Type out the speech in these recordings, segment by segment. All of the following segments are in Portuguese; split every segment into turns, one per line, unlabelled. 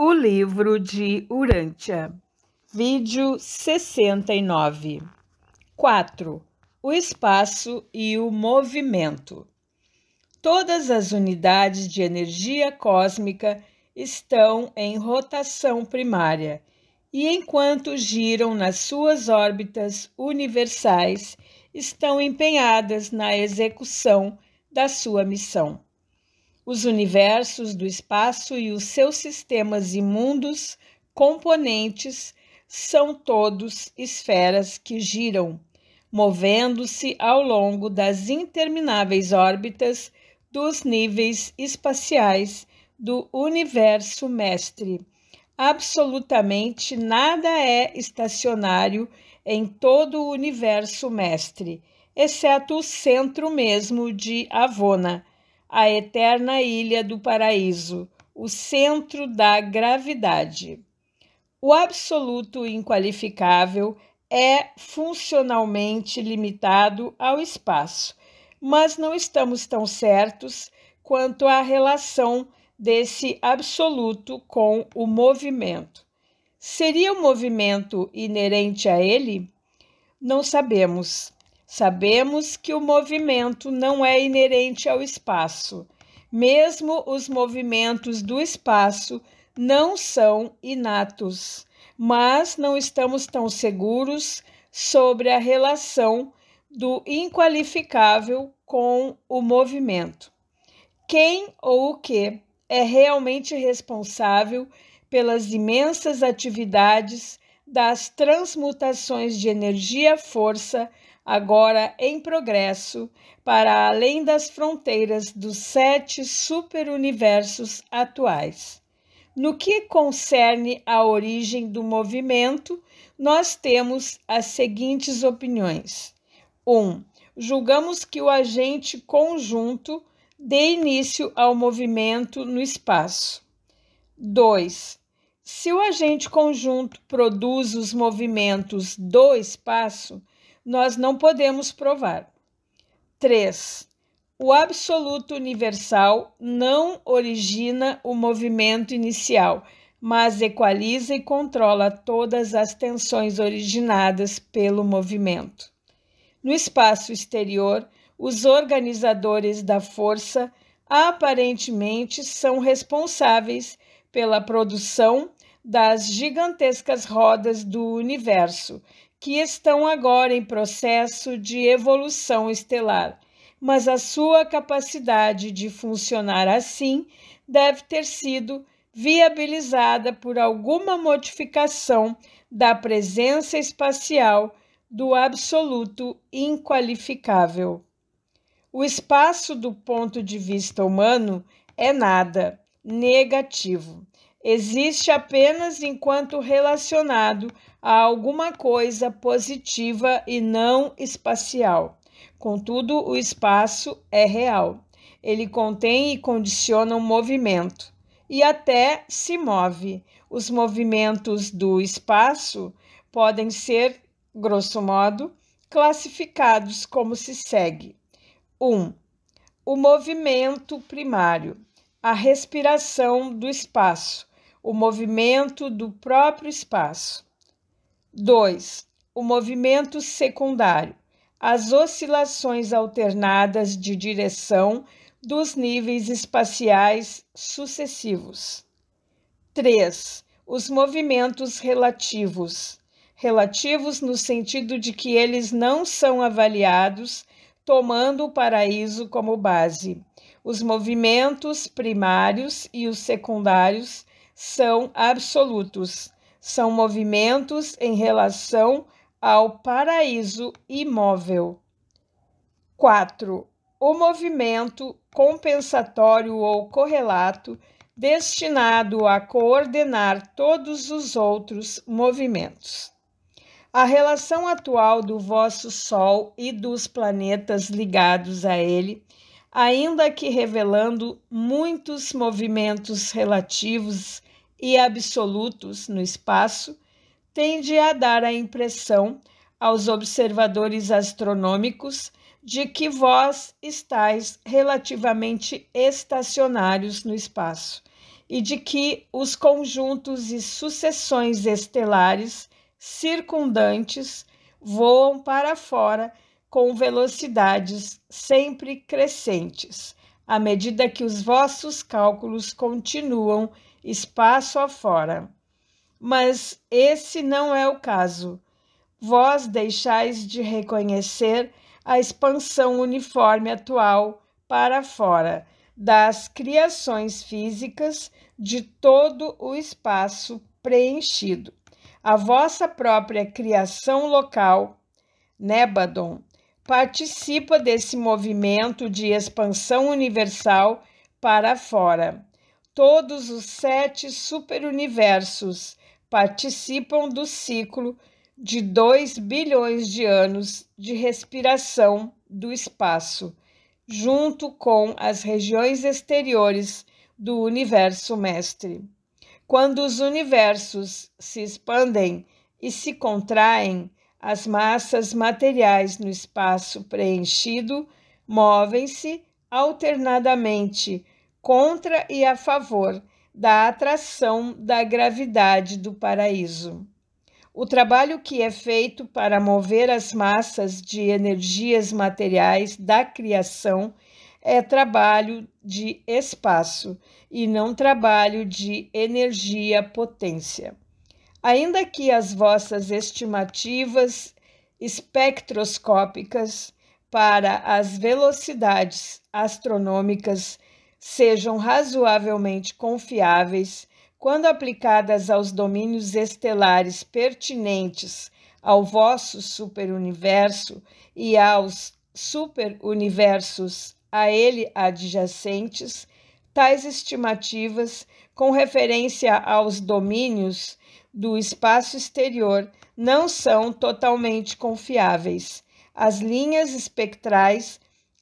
O livro de Urântia, vídeo 69. 4. O espaço e o movimento. Todas as unidades de energia cósmica estão em rotação primária e, enquanto giram nas suas órbitas universais, estão empenhadas na execução da sua missão os universos do espaço e os seus sistemas imundos componentes são todos esferas que giram, movendo-se ao longo das intermináveis órbitas dos níveis espaciais do universo mestre. Absolutamente nada é estacionário em todo o universo mestre, exceto o centro mesmo de Avona, a eterna ilha do paraíso, o centro da gravidade. O absoluto inqualificável é funcionalmente limitado ao espaço, mas não estamos tão certos quanto à relação desse absoluto com o movimento. Seria o um movimento inerente a ele? Não sabemos. Sabemos que o movimento não é inerente ao espaço. Mesmo os movimentos do espaço não são inatos, mas não estamos tão seguros sobre a relação do inqualificável com o movimento. Quem ou o que é realmente responsável pelas imensas atividades das transmutações de energia-força agora em progresso para além das fronteiras dos sete superuniversos atuais. No que concerne à origem do movimento, nós temos as seguintes opiniões: 1. Um, julgamos que o agente conjunto dê início ao movimento no espaço. 2. Se o agente conjunto produz os movimentos do espaço, nós não podemos provar. 3. O absoluto universal não origina o movimento inicial, mas equaliza e controla todas as tensões originadas pelo movimento. No espaço exterior, os organizadores da força aparentemente são responsáveis pela produção das gigantescas rodas do universo que estão agora em processo de evolução estelar, mas a sua capacidade de funcionar assim deve ter sido viabilizada por alguma modificação da presença espacial do absoluto inqualificável. O espaço, do ponto de vista humano, é nada, negativo. Existe apenas enquanto relacionado a alguma coisa positiva e não espacial. Contudo, o espaço é real. Ele contém e condiciona o um movimento e até se move. Os movimentos do espaço podem ser, grosso modo, classificados como se segue: 1. Um, o movimento primário, a respiração do espaço, o movimento do próprio espaço. 2. O movimento secundário, as oscilações alternadas de direção dos níveis espaciais sucessivos. 3. Os movimentos relativos, relativos no sentido de que eles não são avaliados tomando o paraíso como base. Os movimentos primários e os secundários são absolutos são movimentos em relação ao paraíso imóvel. 4. O movimento compensatório ou correlato destinado a coordenar todos os outros movimentos. A relação atual do vosso Sol e dos planetas ligados a ele, ainda que revelando muitos movimentos relativos e absolutos no espaço tende a dar a impressão aos observadores astronômicos de que vós estáis relativamente estacionários no espaço e de que os conjuntos e sucessões estelares circundantes voam para fora com velocidades sempre crescentes, à medida que os vossos cálculos continuam espaço afora. Mas esse não é o caso. Vós deixais de reconhecer a expansão uniforme atual para fora das criações físicas de todo o espaço preenchido. A vossa própria criação local, Nebadon, participa desse movimento de expansão universal para fora todos os sete superuniversos participam do ciclo de 2 bilhões de anos de respiração do espaço, junto com as regiões exteriores do universo mestre. Quando os universos se expandem e se contraem, as massas materiais no espaço preenchido movem-se alternadamente contra e a favor da atração da gravidade do paraíso. O trabalho que é feito para mover as massas de energias materiais da criação é trabalho de espaço e não trabalho de energia potência. Ainda que as vossas estimativas espectroscópicas para as velocidades astronômicas sejam razoavelmente confiáveis quando aplicadas aos domínios estelares pertinentes ao vosso superuniverso e aos superuniversos a ele adjacentes, tais estimativas com referência aos domínios do espaço exterior não são totalmente confiáveis. As linhas espectrais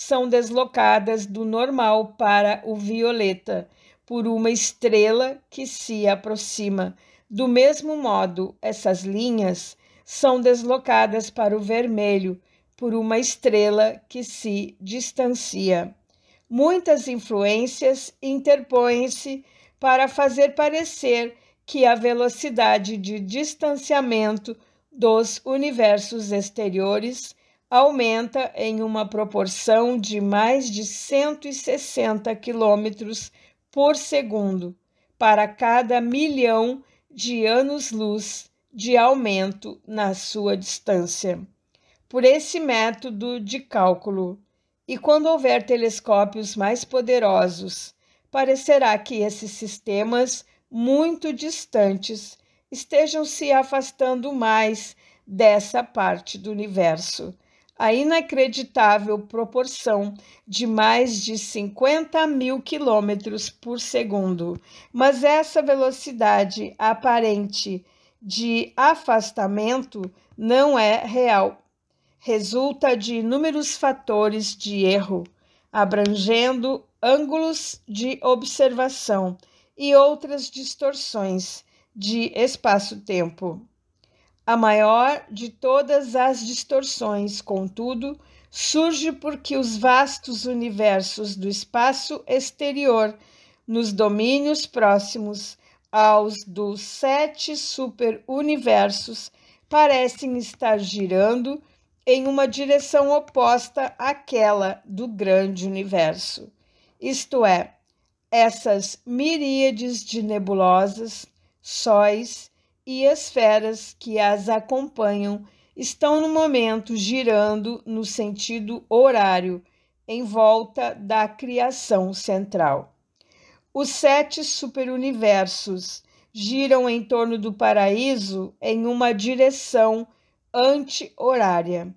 são deslocadas do normal para o violeta por uma estrela que se aproxima. Do mesmo modo, essas linhas são deslocadas para o vermelho por uma estrela que se distancia. Muitas influências interpõem-se para fazer parecer que a velocidade de distanciamento dos universos exteriores aumenta em uma proporção de mais de 160 km por segundo para cada milhão de anos-luz de aumento na sua distância. Por esse método de cálculo, e quando houver telescópios mais poderosos, parecerá que esses sistemas muito distantes estejam se afastando mais dessa parte do universo a inacreditável proporção de mais de 50 mil quilômetros por segundo, mas essa velocidade aparente de afastamento não é real. Resulta de inúmeros fatores de erro, abrangendo ângulos de observação e outras distorções de espaço-tempo. A maior de todas as distorções, contudo, surge porque os vastos universos do espaço exterior, nos domínios próximos aos dos sete superuniversos, parecem estar girando em uma direção oposta àquela do grande universo. Isto é, essas miríades de nebulosas, sóis e as feras que as acompanham estão no momento girando no sentido horário, em volta da criação central. Os sete superuniversos giram em torno do paraíso em uma direção anti-horária.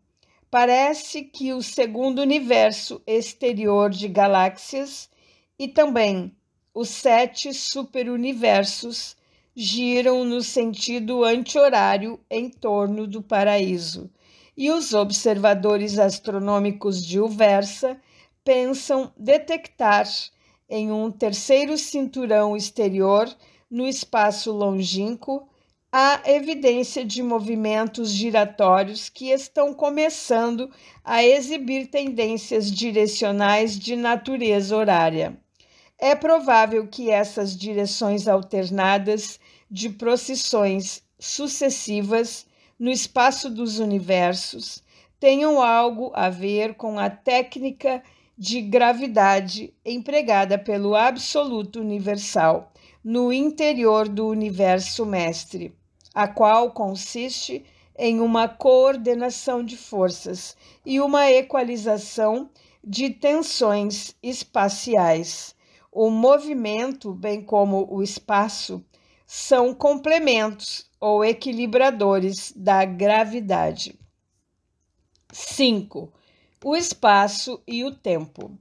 Parece que o segundo universo exterior de galáxias e também os sete superuniversos giram no sentido anti-horário em torno do paraíso, e os observadores astronômicos de Uversa pensam detectar em um terceiro cinturão exterior no espaço longínquo a evidência de movimentos giratórios que estão começando a exibir tendências direcionais de natureza horária. É provável que essas direções alternadas de procissões sucessivas no espaço dos universos tenham algo a ver com a técnica de gravidade empregada pelo Absoluto Universal no interior do Universo Mestre, a qual consiste em uma coordenação de forças e uma equalização de tensões espaciais. O movimento, bem como o espaço, são complementos ou equilibradores da gravidade. 5. O espaço e o tempo.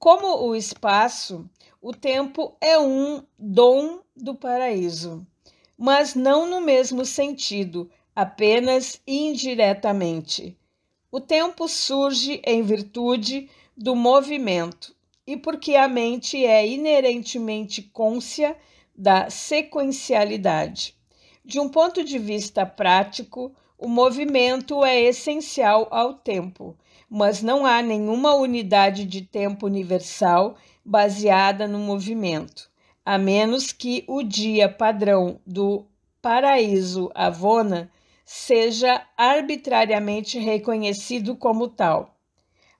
Como o espaço, o tempo é um dom do paraíso, mas não no mesmo sentido, apenas indiretamente. O tempo surge em virtude do movimento e porque a mente é inerentemente cônscia da sequencialidade. De um ponto de vista prático, o movimento é essencial ao tempo, mas não há nenhuma unidade de tempo universal baseada no movimento, a menos que o dia padrão do paraíso Avona seja arbitrariamente reconhecido como tal.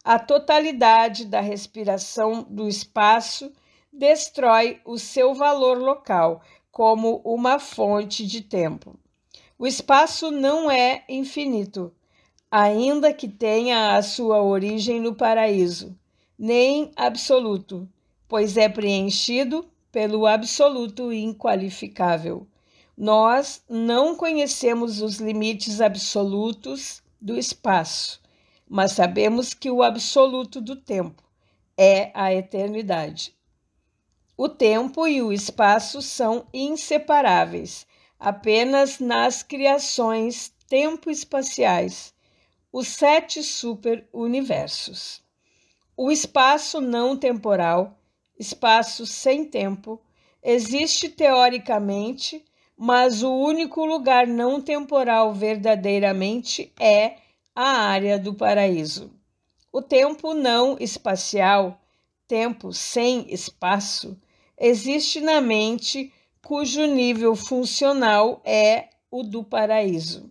A totalidade da respiração do espaço destrói o seu valor local como uma fonte de tempo. O espaço não é infinito, ainda que tenha a sua origem no paraíso, nem absoluto, pois é preenchido pelo absoluto inqualificável. Nós não conhecemos os limites absolutos do espaço, mas sabemos que o absoluto do tempo é a eternidade. O tempo e o espaço são inseparáveis, apenas nas criações tempo-espaciais, os sete superuniversos. O espaço não temporal, espaço sem tempo, existe teoricamente, mas o único lugar não temporal verdadeiramente é a área do paraíso. O tempo não espacial, tempo sem espaço, existe na mente cujo nível funcional é o do paraíso.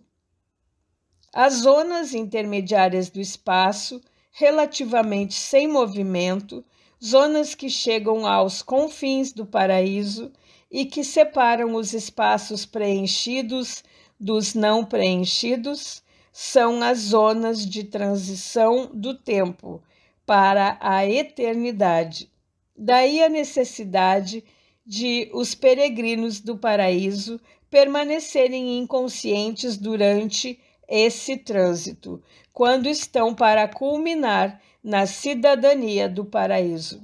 As zonas intermediárias do espaço, relativamente sem movimento, zonas que chegam aos confins do paraíso e que separam os espaços preenchidos dos não preenchidos, são as zonas de transição do tempo para a eternidade, Daí a necessidade de os peregrinos do paraíso permanecerem inconscientes durante esse trânsito, quando estão para culminar na cidadania do paraíso.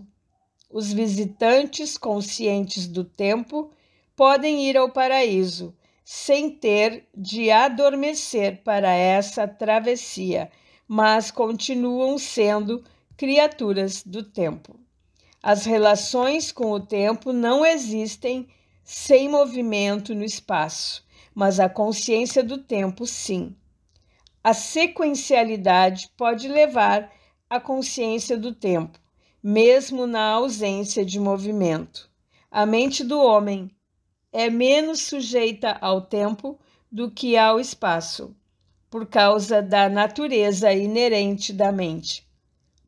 Os visitantes conscientes do tempo podem ir ao paraíso sem ter de adormecer para essa travessia, mas continuam sendo criaturas do tempo. As relações com o tempo não existem sem movimento no espaço, mas a consciência do tempo sim. A sequencialidade pode levar à consciência do tempo, mesmo na ausência de movimento. A mente do homem é menos sujeita ao tempo do que ao espaço, por causa da natureza inerente da mente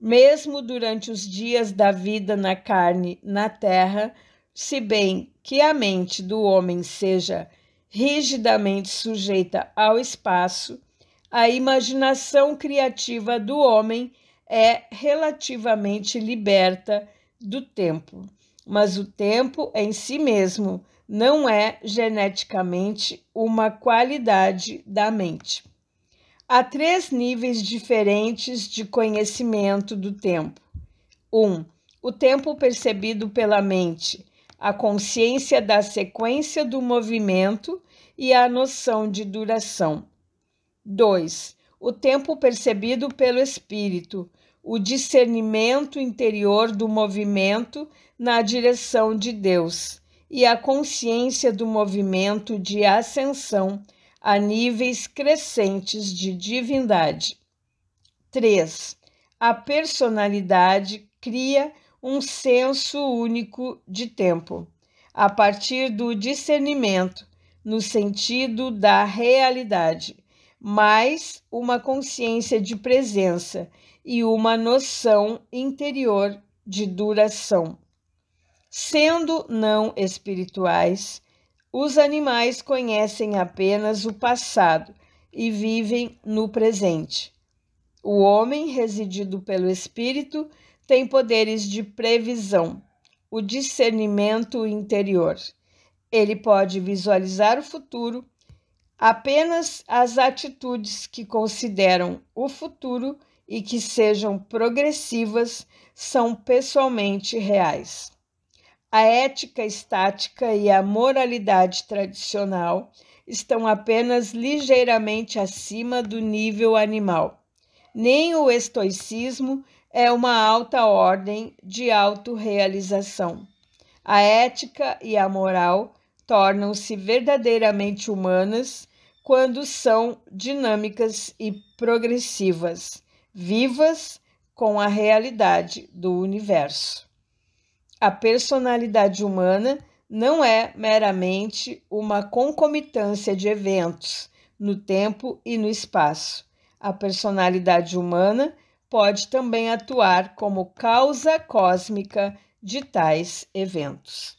mesmo durante os dias da vida na carne, na terra, se bem que a mente do homem seja rigidamente sujeita ao espaço, a imaginação criativa do homem é relativamente liberta do tempo. Mas o tempo em si mesmo não é geneticamente uma qualidade da mente. Há três níveis diferentes de conhecimento do tempo. 1. Um, o tempo percebido pela mente, a consciência da sequência do movimento e a noção de duração. 2. O tempo percebido pelo espírito, o discernimento interior do movimento na direção de Deus e a consciência do movimento de ascensão a níveis crescentes de divindade. 3. A personalidade cria um senso único de tempo, a partir do discernimento, no sentido da realidade, mais uma consciência de presença e uma noção interior de duração. Sendo não espirituais, os animais conhecem apenas o passado e vivem no presente. O homem, residido pelo espírito, tem poderes de previsão, o discernimento interior. Ele pode visualizar o futuro. Apenas as atitudes que consideram o futuro e que sejam progressivas são pessoalmente reais. A ética estática e a moralidade tradicional estão apenas ligeiramente acima do nível animal. Nem o estoicismo é uma alta ordem de autorrealização. A ética e a moral tornam-se verdadeiramente humanas quando são dinâmicas e progressivas, vivas com a realidade do universo. A personalidade humana não é meramente uma concomitância de eventos no tempo e no espaço. A personalidade humana pode também atuar como causa cósmica de tais eventos.